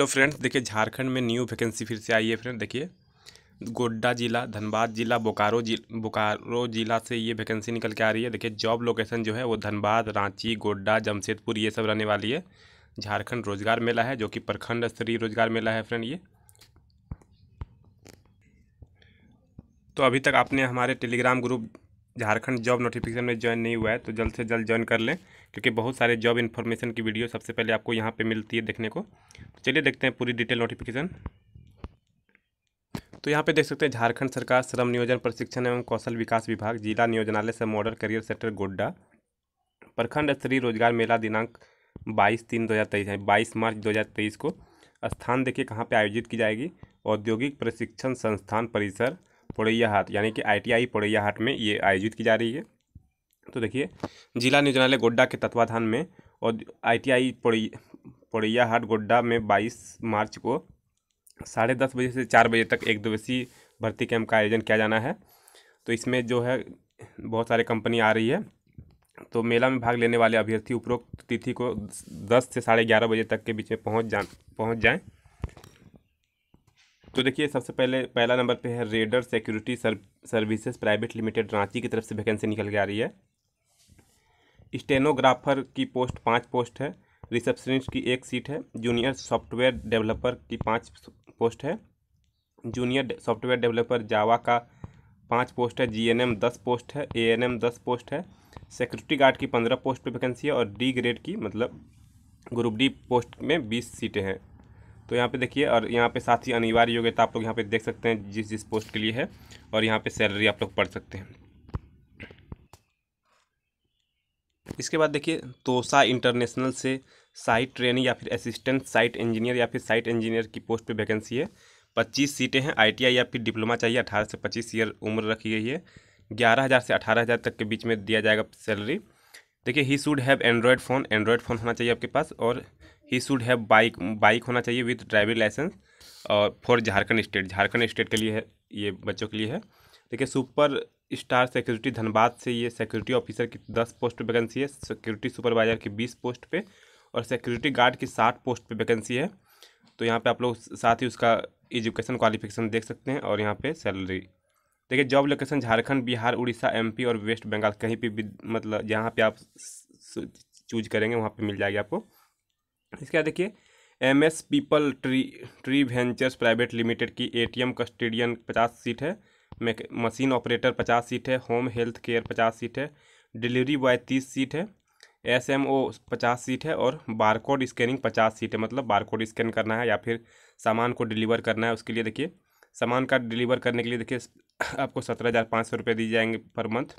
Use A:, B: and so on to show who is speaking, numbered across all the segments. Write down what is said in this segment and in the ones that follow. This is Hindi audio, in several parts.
A: हेलो तो फ्रेंड्स देखिए झारखंड में न्यू वैकेंसी फिर से आई है फ्रेंड देखिए गोड्डा जिला धनबाद जिला बोकारो जिला बोकारो जिला से ये वैकेंसी निकल के आ रही है देखिए जॉब लोकेशन जो है वो धनबाद रांची गोड्डा जमशेदपुर ये सब रहने वाली है झारखंड रोजगार मेला है जो कि प्रखंड स्तरीय रोजगार मेला है फ्रेंड ये तो अभी तक आपने हमारे Telegram group Jharkhand job notification में ज्वाइन नहीं हुआ है तो जल्द से जल्द ज्वाइन कर लें क्योंकि बहुत सारे जॉब इन्फॉर्मेशन की वीडियो सबसे पहले आपको यहाँ पे मिलती है देखने को तो चलिए देखते हैं पूरी डिटेल नोटिफिकेशन तो यहाँ पे देख सकते हैं झारखंड सरकार श्रम नियोजन प्रशिक्षण एवं कौशल विकास विभाग जिला नियोजनालय से मॉडल करियर सेंटर गोड्डा प्रखंड स्तरीय रोजगार मेला दिनांक बाईस तीन दो हज़ार तेईस है बाईस मार्च दो हज़ार तेईस को स्थान देखिए कहाँ पे आयोजित की जाएगी औद्योगिक प्रशिक्षण संस्थान परिसर पोड़ैया हाट यानी कि आईटीआई टी हाट में ये आयोजित की जा रही है तो देखिए जिला नियोजनालय गोड्डा के तत्वाधान में और आईटीआई पोड़ै पोड़ैया हाट गोड्डा में 22 मार्च को साढ़े दस बजे से चार बजे तक एक दिवसीय भर्ती कैंप का आयोजन किया जाना है तो इसमें जो है बहुत सारे कंपनी आ रही है तो मेला में भाग लेने वाले अभ्यर्थी उपरोक्त तिथि को दस से साढ़े ग्यारह बजे तक के बीच में पहुँच जा पहुँच जाएँ तो देखिए सबसे पहले पहला नंबर पे है raider security serve services private limited Ranchi की तरफ से वैकेंसी निकल के आ रही है स्टेनोग्राफर की पोस्ट पाँच पोस्ट है रिसेप्शनिस्ट की एक सीट है जूनियर सॉफ्टवेयर डेवलपर की पाँच पोस्ट है जूनियर सॉफ्टवेयर डेवलपर जावा का पाँच पोस्ट है जी एन एम दस पोस्ट है ए एन एम दस पोस्ट है सिक्योरिटी गार्ड की पंद्रह पोस्ट पर वैकेंसी है और डी ग्रेड की मतलब ग्रुप डी पोस्ट में बीस सीटें हैं तो यहाँ पे देखिए और यहाँ पे साथ ही अनिवार्य योग्यता आप लोग यहाँ पे देख सकते हैं जिस जिस पोस्ट के लिए है और यहाँ पे सैलरी आप लोग पढ़ सकते हैं इसके बाद देखिए तोसा इंटरनेशनल से साइट ट्रेनिंग या फिर असिस्टेंट साइट इंजीनियर या फिर साइट इंजीनियर की पोस्ट पे वैकेंसी है पच्चीस सीटें हैं आईटीआई या फिर डिप्लोमा चाहिए अठारह से पच्चीस ईयर उम्र रखी गई है ग्यारह हज़ार से अठारह हज़ार तक के बीच में दिया जाएगा सैलरी देखिए he should have Android phone Android phone होना चाहिए आपके पास और he should have bike bike होना चाहिए विथ ड्राइविंग लाइसेंस और for Jharkhand state Jharkhand state के लिए है ये बच्चों के लिए है देखिए सुपर स्टार सिक्योरिटी धनबाद से ये सिक्योरिटी ऑफिसर की दस पोस्ट पर वैकेंसी है सिक्योरिटी सुपरवाइजर की बीस पोस्ट पे और सिक्योरिटी गार्ड की साठ पोस्ट पे वैकेंसी है तो यहाँ पे आप लोग साथ ही उसका एजुकेशन क्वालिफिकेशन देख सकते हैं और यहाँ पे सैलरी देखिए जॉब लोकेशन झारखंड बिहार उड़ीसा एम और वेस्ट बंगाल कहीं पर भी मतलब जहाँ पर आप चूज करेंगे वहाँ पर मिल जाएगी आपको इसके बाद देखिए M S people tree tree ventures private limited की ए कस्टेडियन पचास सीट है मशीन ऑपरेटर पचास सीट है होम हेल्थ केयर पचास सीट है डिलीवरी बॉय तीस सीट है एस एम ओ पचास सीट है और बारकोड स्कैनिंग पचास सीट है मतलब बारकोड स्कैन करना है या फिर सामान को डिलीवर करना है उसके लिए देखिए सामान का डिलीवर करने के लिए देखिए आपको सत्रह हज़ार पाँच सौ रुपये दी जाएंगे per month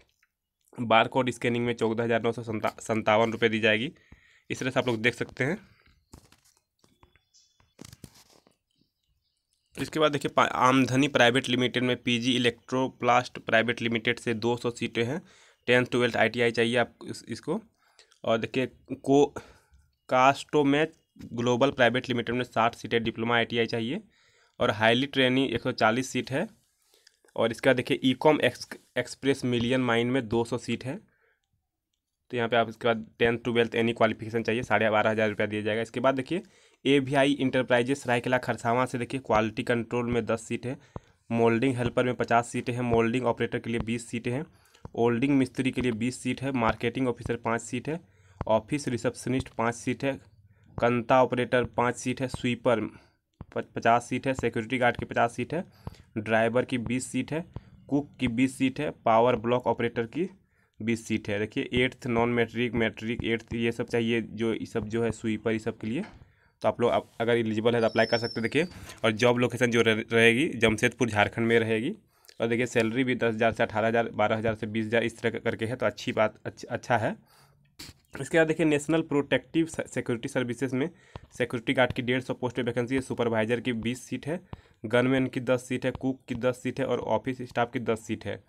A: bar code scanning में चौदह हज़ार नौ सौ संतावन रुपये दी जाएगी इस तरह से आप लोग देख सकते हैं इसके बाद देखिए आमधनी प्राइवेट लिमिटेड में पीजी इलेक्ट्रोप्लास्ट प्राइवेट लिमिटेड से 200 सीटें हैं टेंथ ट्वेल्थ आईटीआई चाहिए आप इस, इसको और देखिए को कास्टो में ग्लोबल प्राइवेट लिमिटेड में 60 सीटें डिप्लोमा आईटीआई चाहिए और हाईली ट्रेनिंग 140 सीट है और इसका देखिए Ecom Express million mind में दो सीट है तो यहाँ पे आप इसके बाद टेंथ ट्वेल्थ एनी क्वालिफिकेशन चाहिए साढ़े बारह हज़ार रुपया दिया जाएगा इसके बाद देखिए A V I enterprises Seraikela Kharsawan से देखिए क्वालिटी कंट्रोल में दस सीट है मोल्डिंग हेल्पर में पचास सीटें हैं मोल्डिंग ऑपरेटर के लिए बीस सीटें हैं ओल्डिंग मिस्त्री के लिए बीस सीट है मार्केटिंग ऑफिसर पाँच सीट है ऑफिस रिसेप्शनिस्ट पाँच सीट है कंता ऑपरेटर पाँच सीट है स्वीपर पचास सीट है सिक्योरिटी गार्ड की पचास सीट है ड्राइवर की बीस सीट है कुक की बीस सीट है पावर ब्लॉक ऑपरेटर की बीस सीट है देखिए eighth non matric matric eighth ये सब चाहिए जो ये सब जो है स्वीपर ये सब के लिए तो आप लोग अगर एलिजिबल है तो अप्लाई कर सकते देखिए और जॉब लोकेशन जो रहेगी जमशेदपुर झारखंड में रहेगी और देखिए सैलरी भी दस हज़ार से अठारह हज़ार बारह हज़ार से बीस हज़ार इस तरह करके है तो अच्छी बात अच्छा है इसके बाद देखिए नेशनल प्रोटेक्टिव सिक्योरिटी सर्विसेज में सिक्योरिटी गार्ड की डेढ़ सौ पोस्ट वैकेंसी है सुपरवाइजर की बीस सीट है गनमैन की दस सीट है कुक की दस सीट है और ऑफिस स्टाफ की दस सीट है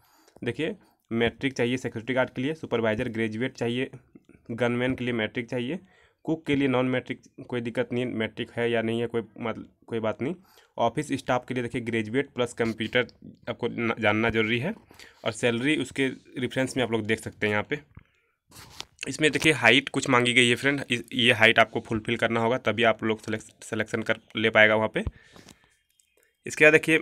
A: देखिए मैट्रिक चाहिए सिक्योरिटी गार्ड के लिए सुपरवाइजर ग्रेजुएट चाहिए गनमैन के लिए मैट्रिक चाहिए कुक के लिए नॉन मैट्रिक कोई दिक्कत नहीं मैट्रिक है या नहीं है कोई मतलब कोई बात नहीं ऑफिस स्टाफ के लिए देखिए ग्रेजुएट प्लस कंप्यूटर आपको जानना जरूरी है और सैलरी उसके रिफ्रेंस में आप लोग देख सकते हैं यहाँ पे इसमें देखिए हाइट कुछ मांगी गई है फ्रेंड ये हाइट आपको फुलफिल करना होगा तभी आप लोग सेलेक्शन कर ले पाएगा वहाँ पर इसके बाद देखिए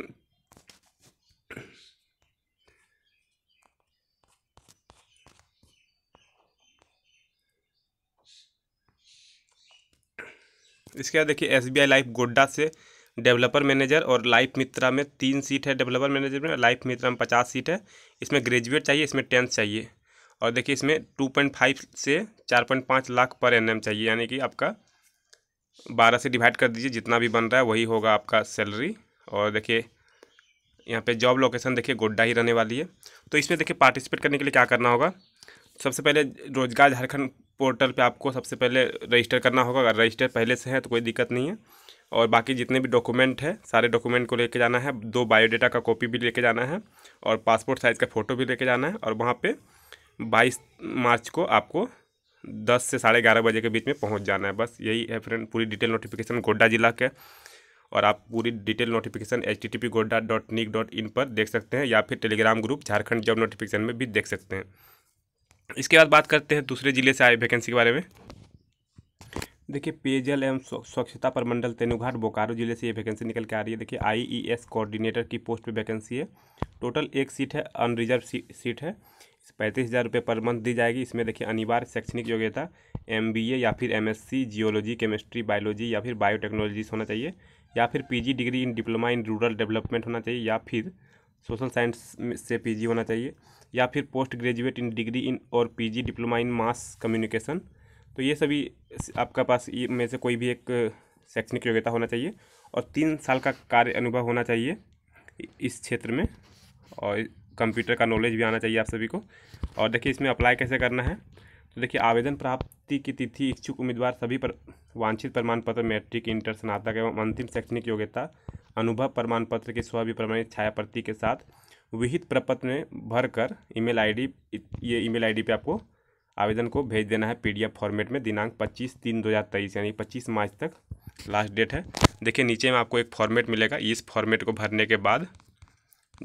A: इसके बाद देखिए एस बी लाइफ गोड्डा से डेवलपर मैनेजर और लाइफ मित्रा में तीन सीट है डेवलपर मैनेजर में लाइफ मित्रा में पचास सीट है इसमें ग्रेजुएट चाहिए इसमें टेंथ चाहिए और देखिए इसमें टू पॉइंट फाइव से चार पॉइंट पाँच लाख पर एन चाहिए यानी कि आपका बारह से डिवाइड कर दीजिए जितना भी बन रहा है वही होगा आपका सैलरी और देखिए यहाँ पे जॉब लोकेशन देखिए गोड्डा ही रहने वाली है तो इसमें देखिए पार्टिसिपेट करने के लिए क्या करना होगा सबसे पहले रोजगार झारखंड पोर्टल पे आपको सबसे पहले रजिस्टर करना होगा अगर रजिस्टर पहले से है तो कोई दिक्कत नहीं है और बाकी जितने भी डॉक्यूमेंट है सारे डॉक्यूमेंट को लेके जाना है दो बायोडाटा का कॉपी भी लेके जाना है और पासपोर्ट साइज़ का फ़ोटो भी लेके जाना है और वहाँ पे 22 मार्च को आपको 10 से साढ़े ग्यारह बजे के बीच में पहुँच जाना है बस यही है फ्रेंड पूरी डिटेल नोटिफिकेशन गोड्डा जिला के और आप पूरी detail notification H T T P Godda dot nic dot in पर देख सकते हैं या फिर Telegram group Jharkhand job notification में भी देख सकते हैं इसके बाद बात करते हैं दूसरे जिले से आए वैकेंसी के बारे में देखिए पेयजल एवं स्वच्छता प्रमंडल तेनुघाट बोकारो जिले से ये वैकेंसी निकल के आ रही है देखिए आईईएस कोऑर्डिनेटर e की पोस्ट पे वैकेंसी है टोटल एक सीट है अनरिजर्व सीट है पैंतीस हज़ार रुपये पर मंथ दी जाएगी इसमें देखिए अनिवार्य शैक्षणिक योग्यता एम या फिर एम जियोलॉजी केमिस्ट्री बायोलॉजी या फिर बायोटेक्नोलॉजी होना चाहिए या फिर P degree in diploma in rural development होना चाहिए या फिर सोशल साइंस से पीजी होना चाहिए या फिर post graduate in degree in और PG diploma in mass communication तो ये सभी आपका पास में से कोई भी एक शैक्षणिक योग्यता होना चाहिए और तीन साल का कार्य अनुभव होना चाहिए इस क्षेत्र में और कंप्यूटर का नॉलेज भी आना चाहिए आप सभी को और देखिए इसमें अप्लाई कैसे करना है तो देखिए आवेदन प्राप्ति की तिथि इच्छुक उम्मीदवार सभी पर वांछित प्रमाण पत्र मैट्रिक इंटर स्नातक एवं अंतिम शैक्षणिक योग्यता अनुभव प्रमाण पत्र के स्व छायाप्रति के साथ विहित प्रपत्र में भरकर ईमेल आईडी ये ईमेल आईडी पे आपको आवेदन को भेज देना है पीडीएफ फॉर्मेट में दिनांक 25 तीन 2023 यानी 25 मार्च तक लास्ट डेट है देखिए नीचे में आपको एक फॉर्मेट मिलेगा इस फॉर्मेट को भरने के बाद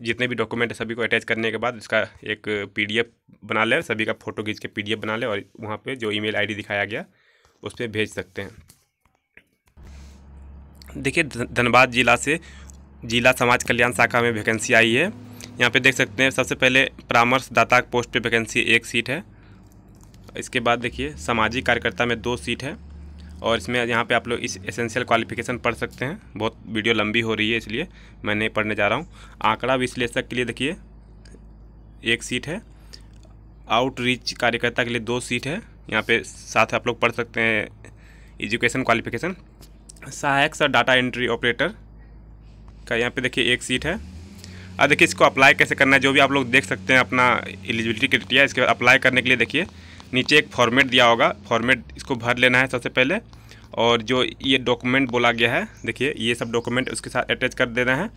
A: जितने भी डॉक्यूमेंट है सभी को अटैच करने के बाद इसका एक पीडीएफ बना ले सभी का फ़ोटो खींच के पीडीएफ बना ले और वहाँ पर जो ईमेल आईडी दिखाया गया उस पर भेज सकते हैं देखिए धनबाद जिला से जिला समाज कल्याण शाखा में वैकेंसी आई है यहाँ पे देख सकते हैं सबसे पहले परामर्शदाता पोस्ट पे वैकेंसी एक सीट है इसके बाद देखिए सामाजिक कार्यकर्ता में दो सीट है और इसमें यहाँ पे आप लोग इस एसेंशियल क्वालिफिकेशन पढ़ सकते हैं बहुत वीडियो लंबी हो रही है इसलिए मैं नहीं पढ़ने जा रहा हूँ आंकड़ा विश्लेषक के लिए देखिए एक सीट है आउटरीच कार्यकर्ता के लिए दो सीट है यहाँ पे साथ आप लोग पढ़ सकते हैं एजुकेशन क्वालिफिकेशन सहायक सर डाटा एंट्री ऑपरेटर का यहाँ पे देखिए एक सीट है और देखिए इसको अप्लाई कैसे करना है जो भी आप लोग देख सकते हैं अपना एलिजिबिलिटी क्रिटिया इसके बाद अप्लाई करने के लिए देखिए नीचे एक फॉर्मेट दिया होगा फॉर्मेट इसको भर लेना है सबसे पहले और जो ये डॉक्यूमेंट बोला गया है देखिए ये सब डॉक्यूमेंट उसके साथ अटैच कर देना है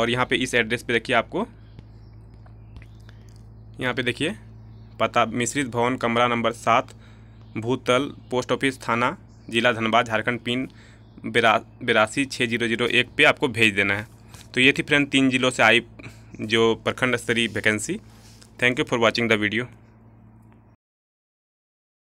A: और यहाँ पर इस एड्रेस पर देखिए आपको यहाँ पर देखिए पता मिश्रित भवन कमरा नंबर सात भूतल पोस्ट ऑफिस थाना जिला धनबाद झारखंड पिन बिरा बिरासी छः जीरो जीरो एक पर आपको भेज देना है तो ये थी फ्रेंड तीन जिलों से आई जो प्रखंड स्तरीय vacancy thank you for watching the video